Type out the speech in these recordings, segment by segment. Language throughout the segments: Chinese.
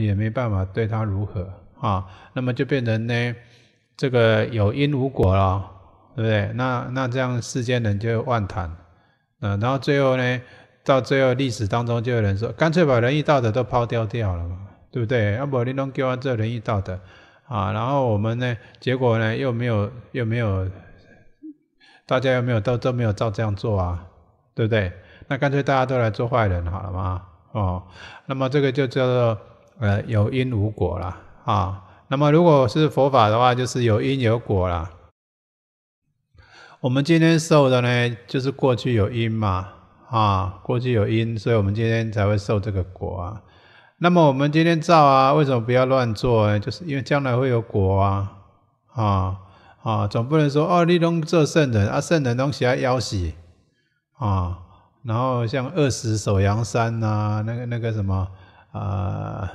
也没办法对他如何啊？那么就变成呢，这个有因无果了，对不对？那那这样世间人就万谈啊。然后最后呢，到最后历史当中就有人说，干脆把仁义道德都抛掉掉了嘛，对不对？阿不林弄给我这仁义道德啊，然后我们呢，结果呢又没有又没有，大家又没有都都没有照这样做啊，对不对？那干脆大家都来做坏人好了嘛，哦，那么这个就叫做。呃，有因无果了啊。那么如果是佛法的话，就是有因有果了。我们今天受的呢，就是过去有因嘛啊，过去有因，所以我们今天才会受这个果啊。那么我们今天造啊，为什么不要乱做？就是因为将来会有果啊啊啊，总不能说哦，你弄做圣人啊，圣人东西要妖死啊，然后像二十首阳山呐，那个那个什么啊。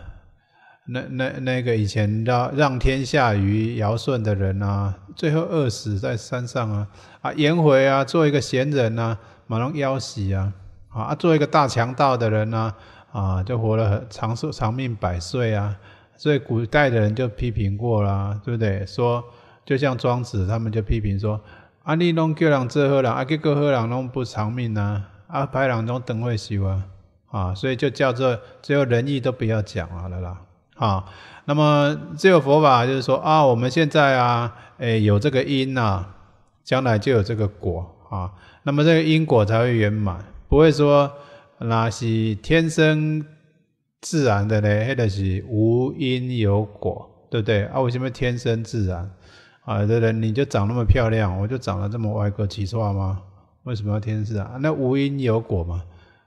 那那那个以前让让天下于尧舜的人啊，最后饿死在山上啊啊！颜回啊，做一个贤人呐，马龙夭死啊啊做一个大强盗的人呐啊，就活了长寿长命百岁啊！所以古代的人就批评过了，对不对？说就像庄子他们就批评说：阿你弄叫两吃喝啦，啊，给够喝两弄不长命啊，啊，排两弄等会死啊啊！所以就叫做只有仁义都不要讲好了啦。啊，那么这个佛法就是说啊，我们现在啊，诶，有这个因呐，将来就有这个果啊。那么这个因果才会圆满，不会说那是天生自然的呢，或者是无因有果，对不对啊？为什么天生自然啊？有的人你就长那么漂亮，我就长得这么歪瓜裂枣吗？为什么要天生自然？那无因有果嘛？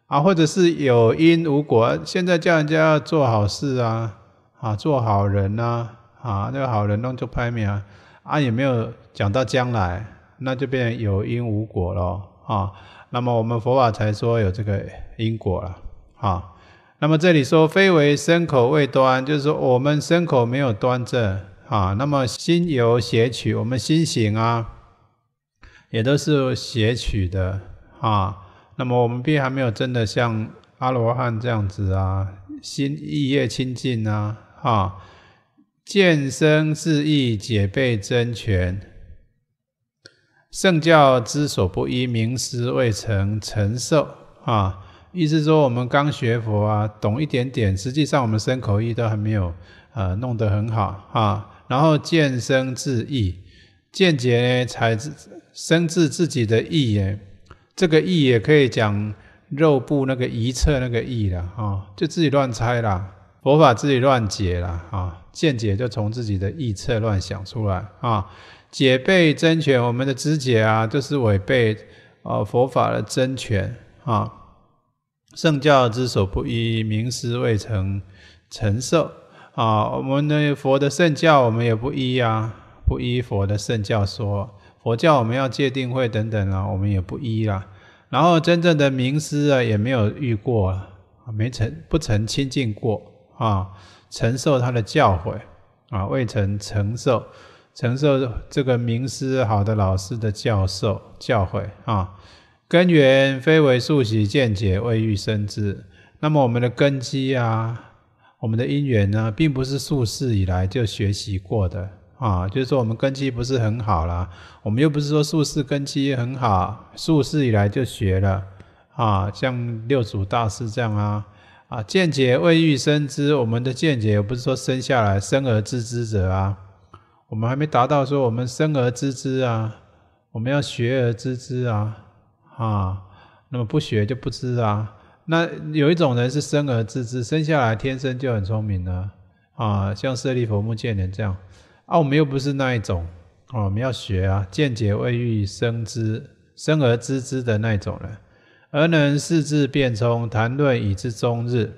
啊，或者是有因无果？现在叫人家要做好事啊？啊，做好人呐，啊，那个好人弄就排名啊，啊，也没有讲到将来，那就变成有因无果了啊。那么我们佛法才说有这个因果了啊。那么这里说非为身口未端，就是说我们身口没有端正啊。那么心由邪取，我们心行啊，也都是邪取的啊。那么我们并还没有真的像阿罗汉这样子啊，心意业清净啊。啊！见生自意，解被真诠。圣教之所不依，名师未曾承受。啊，意思说我们刚学佛啊，懂一点点，实际上我们身口意都还没有呃弄得很好啊。然后见生自意，见解呢才生自自己的意耶。这个意也可以讲肉部那个一侧那个意了啊，就自己乱猜啦。佛法自己乱解了啊，见解就从自己的臆测乱想出来啊，解背真诠，我们的知解啊，就是违背啊佛法的真诠啊，圣教之所不依，名师未曾承受啊，我们的佛的圣教我们也不依呀，不依佛的圣教说，佛教我们要戒定慧等等啊，我们也不依啦，然后真正的名师啊，也没有遇过啊，没曾不曾亲近过。啊，承受他的教诲啊，未曾承受承受这个名师好的老师的教授教诲啊，根源非为素习见解未欲生知。那么我们的根基啊，我们的因缘呢，并不是素世以来就学习过的啊，就是说我们根基不是很好啦，我们又不是说素世根基很好，素世以来就学了啊，像六祖大师这样啊。啊，见解未遇生知，我们的见解不是说生下来生而知之者啊，我们还没达到说我们生而知之啊，我们要学而知之啊，啊，那么不学就不知啊。那有一种人是生而知之，生下来天生就很聪明的啊，像舍利弗、目犍连这样啊，我们又不是那一种啊，我们要学啊，见解未遇生知，生而知之的那一种人。而能四字变充，谈论以至终日。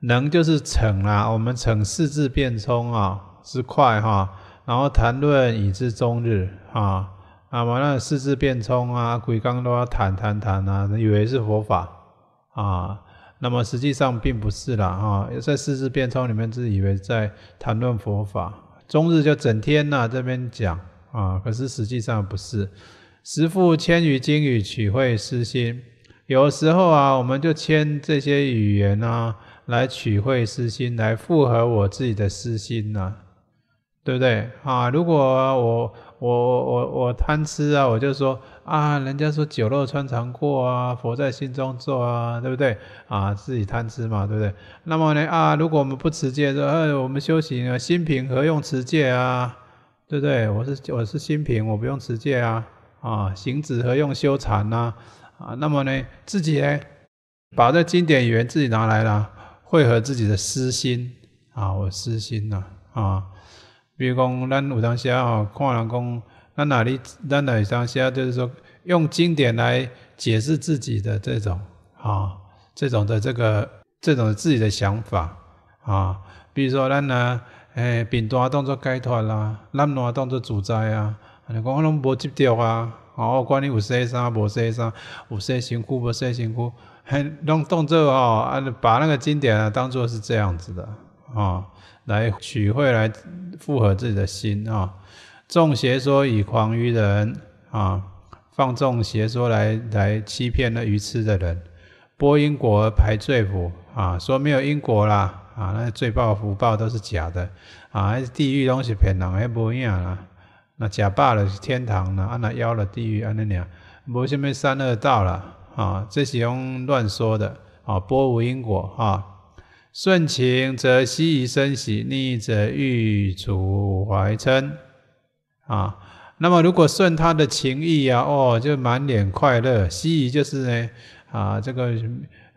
能就是逞啦，我们逞四字变充啊，之快哈。然后谈论以至终日啊，那么那四字变充啊，鬼刚都要谈谈谈啊，以为是佛法啊，那么实际上并不是啦哈，在四字变充里面自以为在谈论佛法，终日就整天啊、这边讲啊，可是实际上不是。十付千余金语取会私心，有时候啊，我们就签这些语言啊，来取会私心，来符合我自己的私心呐，对不对啊？如果我我我我贪吃啊，我就说啊，人家说酒肉穿肠过啊，佛在心中坐啊，对不对啊？自己贪吃嘛，对不对？那么呢啊，如果我们不持戒，说哎，我们修行啊，心平何用持戒啊？对不对？我是我是心平，我不用持戒啊。啊，行止何用修禅呐？啊，那么呢，自己呢，把这经典语言自己拿来啦，汇合自己的私心啊，我私心呐啊。比如讲，咱有当时哦，看人讲，咱哪里，咱哪时啊，就是说，用经典来解释自己的这种啊，这种的这个，这种自己的想法啊。比如说，咱呢，哎，病断当作解脱啦，烂卵当作主宰啊。你讲拢无执着啊！哦，关于有说啥，无说啥，有说辛苦，无说辛苦，还拢当作哦啊，把那个经典啊当做是这样子的啊，来取会来符合自己的心啊。众邪说以狂愚人啊，放纵邪说来来欺骗那愚痴的人，播因果而排罪福啊，说没有因果啦啊，那罪报福报都是假的啊，地狱东西骗人，还无影啊。那假罢了，天堂呢？啊那妖了，地狱按那两，没什么三恶道了啊！这是用乱说的啊，波无因果啊，顺情则息以生喜，逆则欲除怀嗔啊。那么如果顺他的情意啊，哦，就满脸快乐，息以就是呢。啊，这个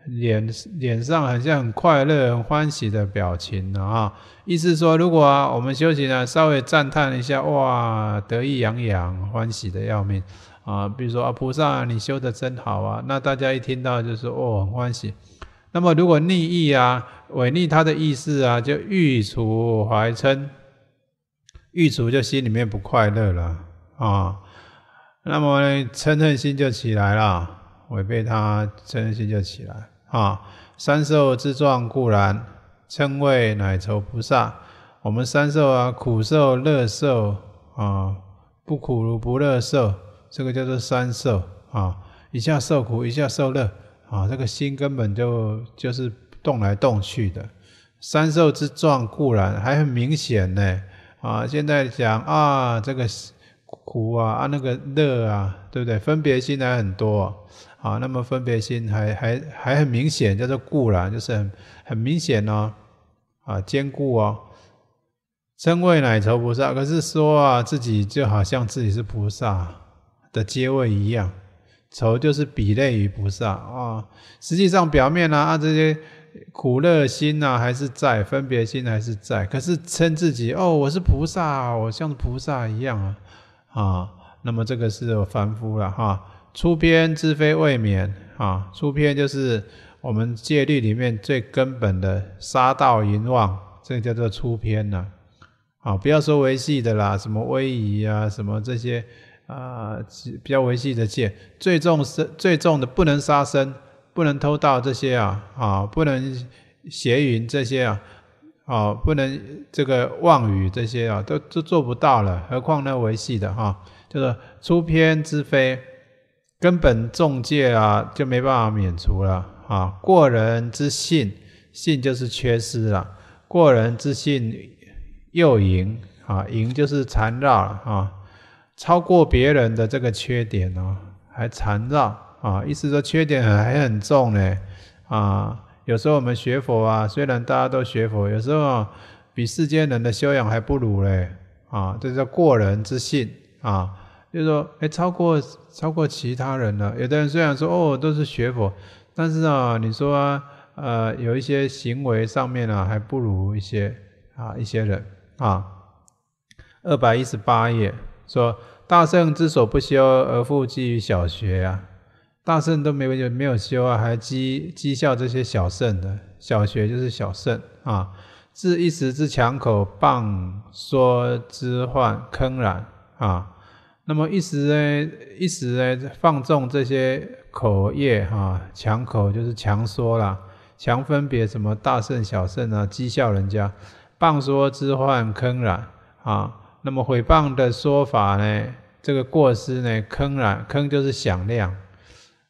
脸脸上好像很快乐、很欢喜的表情啊！意思说，如果啊我们修行呢，稍微赞叹一下，哇，得意洋洋，欢喜的要命啊！比如说啊，菩萨你修的真好啊，那大家一听到就是哦，欢喜。那么如果逆意啊，违逆他的意思啊，就欲除怀嗔，欲除就心里面不快乐了啊。那么嗔恨心就起来了。违背他嗔心就起来啊！三受之状固然，称谓乃愁菩萨。我们三受啊，苦受、乐受啊，不苦不乐受，这个叫做三受啊。一下受苦，一下受乐啊，这个心根本就就是动来动去的。三受之状固然，还很明显呢啊！现在讲啊，这个苦啊啊，那个乐啊，对不对？分别心还很多。啊，那么分别心还还还很明显，叫做固然，就是很很明显呢，啊坚固哦，称谓乃愁菩萨，可是说啊，自己就好像自己是菩萨的阶位一样，愁就是比类于菩萨啊，实际上表面呢啊这些苦乐心呐还是在，分别心还是在，可是称自己哦，我是菩萨，我像菩萨一样啊，啊，那么这个是凡夫了哈。出篇之非未免啊，出篇就是我们戒律里面最根本的杀盗淫妄，这叫做出篇呐、啊，不要说维系的啦，什么威仪啊，什么这些啊，比较维系的戒，最重是最重的，不能杀生，不能偷盗这些啊，啊，不能邪淫这些啊，啊，不能这个妄语这些啊，都都做不到了，何况那维系的哈，就是出篇之非。根本重戒啊，就没办法免除了啊。过人之信，信就是缺失了。过人之信又淫啊，淫就是缠绕了啊。超过别人的这个缺点呢，还缠绕啊，意思说缺点还很重呢啊。有时候我们学佛啊，虽然大家都学佛，有时候比世间人的修养还不如嘞啊。这叫过人之性啊。就是说，哎，超过超过其他人了。有的人虽然说哦，都是学佛，但是啊，你说啊，呃，有一些行为上面呢，还不如一些啊一些人啊。二百一十八页说，大圣之所不修而复讥于小学呀，大圣都没有没有修啊，还讥讥笑这些小圣的，小学就是小圣啊。自一时之强口谤说之患坑然啊。那么一时呢，一时呢，放纵这些口业哈，强口就是强说啦，强分别什么大圣小圣啊，讥笑人家，谤说之患坑染啊。那么毁谤的说法呢，这个过失呢，坑染坑就是响亮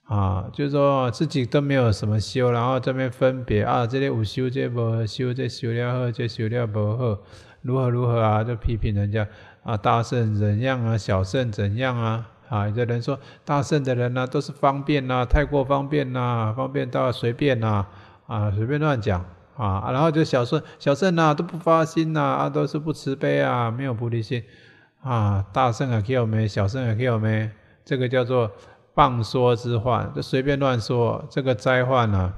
啊，就是说自己都没有什么修，然后这边分别啊，这里无修，这不修，这修了后，这修了不后，如何如何啊，就批评人家。啊，大圣怎样啊？小圣怎样啊？啊，有的人说大圣的人呢，都是方便呐，太过方便呐，方便到随便呐，啊，随便乱讲啊，然后就小圣小圣呐，都不发心呐，啊，都是不慈悲啊，没有菩提心啊，大圣啊给没，小圣也给没，这个叫做棒说之患，就随便乱说，这个灾患呐，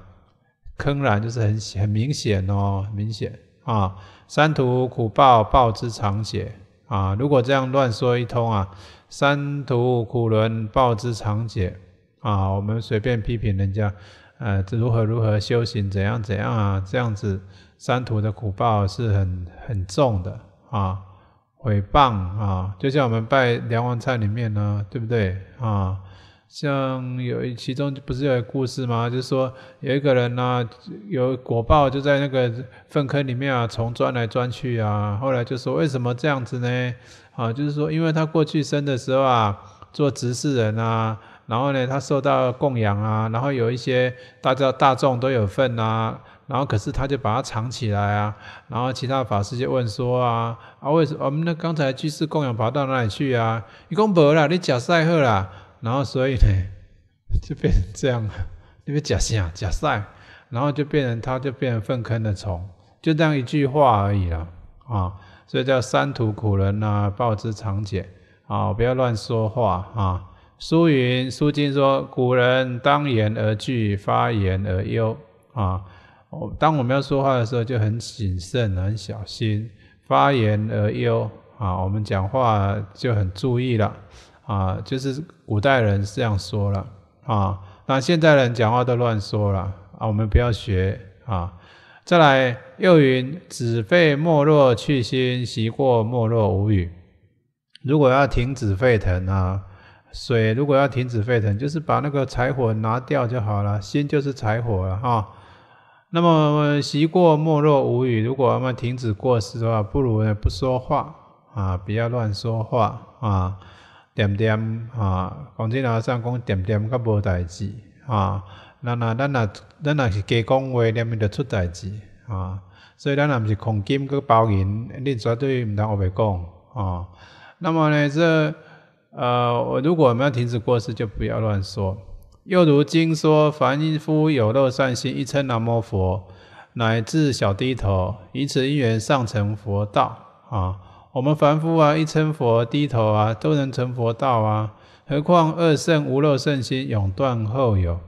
坑然就是很很明显哦，明显啊，三途苦报报之常血。啊，如果这样乱说一通啊，三途苦轮报之常解啊，我们随便批评人家，呃，如何如何修行，怎样怎样啊，这样子三途的苦报是很很重的啊，毁谤啊，就像我们拜梁王菜里面呢，对不对啊？像有一其中不是有个故事吗？就是说有一个人呢，有果报就在那个粪坑里面啊，从钻来钻去啊。后来就说为什么这样子呢？啊，就是说因为他过去生的时候啊，做执事人啊，然后呢他受到供养啊，然后有一些大家大众都有份啊，然后可是他就把它藏起来啊。然后其他法师就问说啊，啊为什么我们那刚才居士供养跑到哪里去啊？你讲白了，你假赛赫啦。然后，所以呢，就变成这样，了，因为假象假赛，然后就变成，他就变成粪坑的虫，就这样一句话而已了啊。所以叫三途苦人呐，报之长解啊，不要乱说话啊。苏云苏静说，古人当言而惧，发言而忧啊。我当我们要说话的时候就很谨慎、很小心，发言而忧啊。我们讲话就很注意了啊，就是。古代人是这样说了啊，那现代人讲话都乱说了啊，我们不要学啊。再来又云，子沸莫若去心，习过莫若无语。如果要停止沸腾啊，水如果要停止沸腾，就是把那个柴火拿掉就好了。心就是柴火了哈。那么习过莫若无语，如果我们停止过失的话，不如不说话啊，不要乱说话啊。点点啊，讲起好像讲点点，较无代志啊。咱若咱若咱若是加讲话，难免著出代志啊。所以咱啊是恐金去包银，你绝对毋通学袂讲啊。那么呢，这呃，如果我们要停止过失，就不要乱说。又如经说，凡夫有漏善心，一称南无佛，乃至小低头，以此因缘上成佛道啊。我们凡夫啊，一称佛低头啊，都能成佛道啊，何况二圣无漏圣心，永断后有，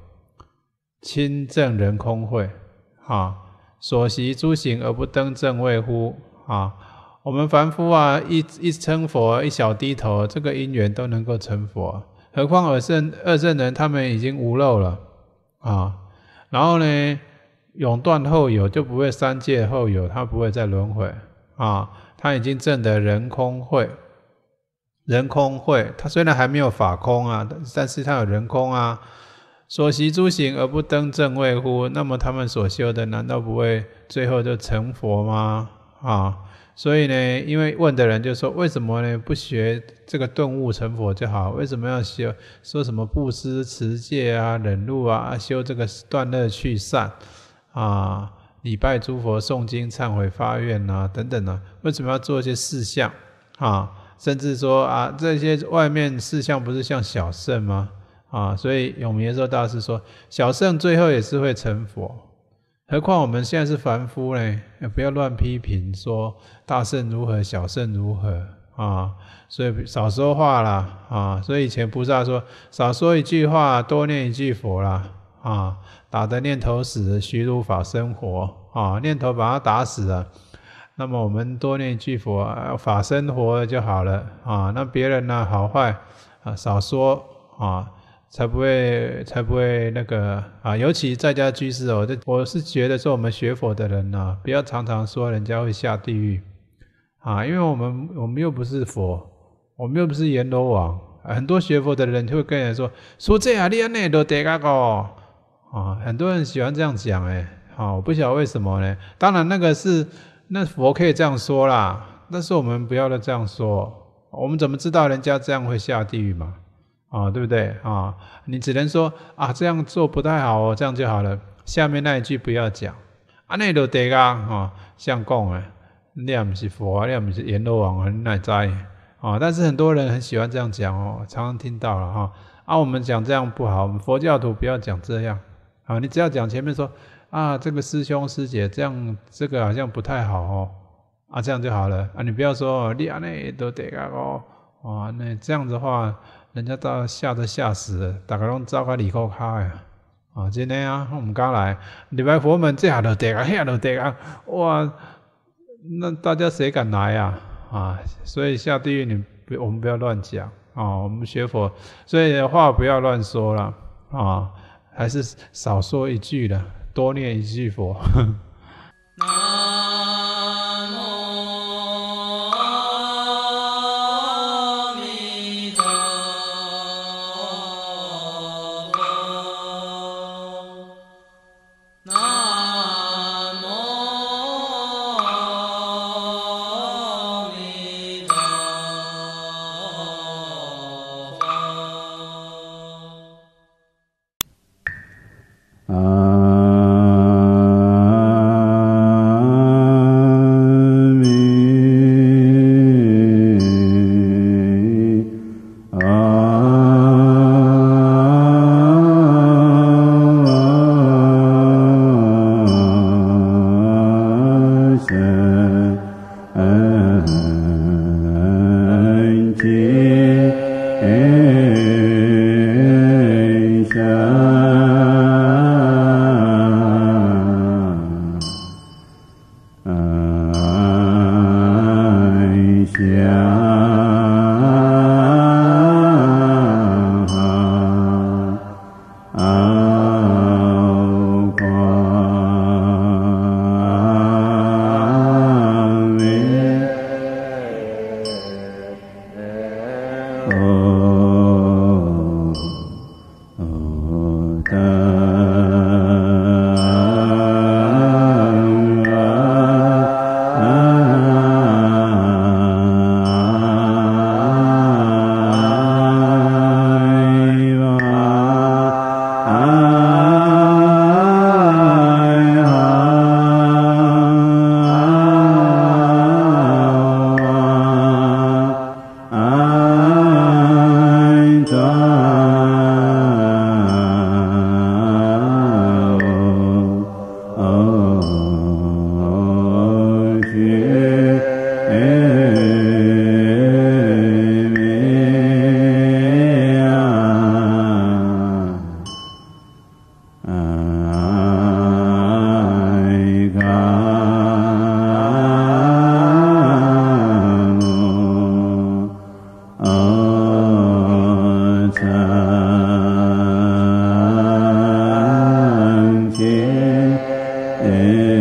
亲正人空慧啊，所习诸行而不登正位乎啊？我们凡夫啊，一一称佛一小低头，这个因缘都能够成佛，何况二圣二圣人他们已经无漏了啊，然后呢，永断后有就不会三界后有，他不会再轮回。啊，他已经证得人空慧，人空慧，他虽然还没有法空啊，但是他有人空啊。所习诸行而不登正位乎？那么他们所修的难道不会最后就成佛吗？啊，所以呢，因为问的人就说，为什么呢？不学这个顿悟成佛就好，为什么要修？说什么布施、持戒啊、忍辱啊、修这个断乐去善啊？礼拜诸佛、诵经、忏悔、发愿呐，等等呐，为什么要做一些事项？啊，甚至说啊，这些外面事项不是像小圣吗？啊，所以永明延寿大师说，小圣最后也是会成佛，何况我们现在是凡夫嘞，不要乱批评说大圣如何、小圣如何啊，所以少说话啦，啊，所以以前菩萨说，少说一句话，多念一句佛啦。啊，打的念头死，虚如法生活啊，念头把它打死了。那么我们多念句佛法生活就好了啊。那别人呢，好坏啊，少说啊，才不会才不会那个啊。尤其在家居士哦，这我是觉得说，我们学佛的人呢，不要常常说人家会下地狱啊，因为我们我们又不是佛，我们又不是阎罗王。很多学佛的人就会跟人说，说这样你那都得那个。啊，很多人喜欢这样讲，哎，好，我不晓得为什么呢？当然，那个是那佛可以这样说啦，但是我们不要来这样说。我们怎么知道人家这样会下地狱嘛？啊，对不对？啊，你只能说啊这样做不太好哦，这样就好了。下面那一句不要讲。啊，那都得啊，哈，这样讲你也不是佛，也不是阎罗王啊，你哪在？啊，但是很多人很喜欢这样讲哦，常常听到了哈。啊，我们讲这样不好，我们佛教徒不要讲这样。啊，你只要讲前面说，啊，这个师兄师姐这样，这个好像不太好哦，啊，这样就好了啊，你不要说，两内都得啊哦，啊，那这样子话，人家都吓得吓死，大家拢糟糕。礼过卡呀，啊，今天啊，我们刚来，礼拜佛门这下都得啊，都得哇，那大家谁敢来呀？啊，所以下地狱，你我们不要乱讲啊，我们学佛，所以话不要乱说了啊。还是少说一句的，多念一句佛。Yeah.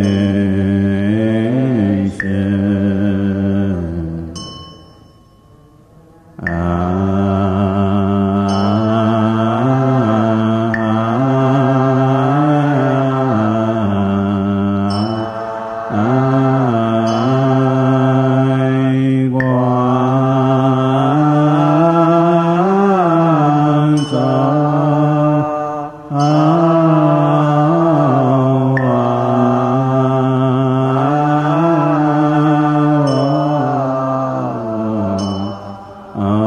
Uh,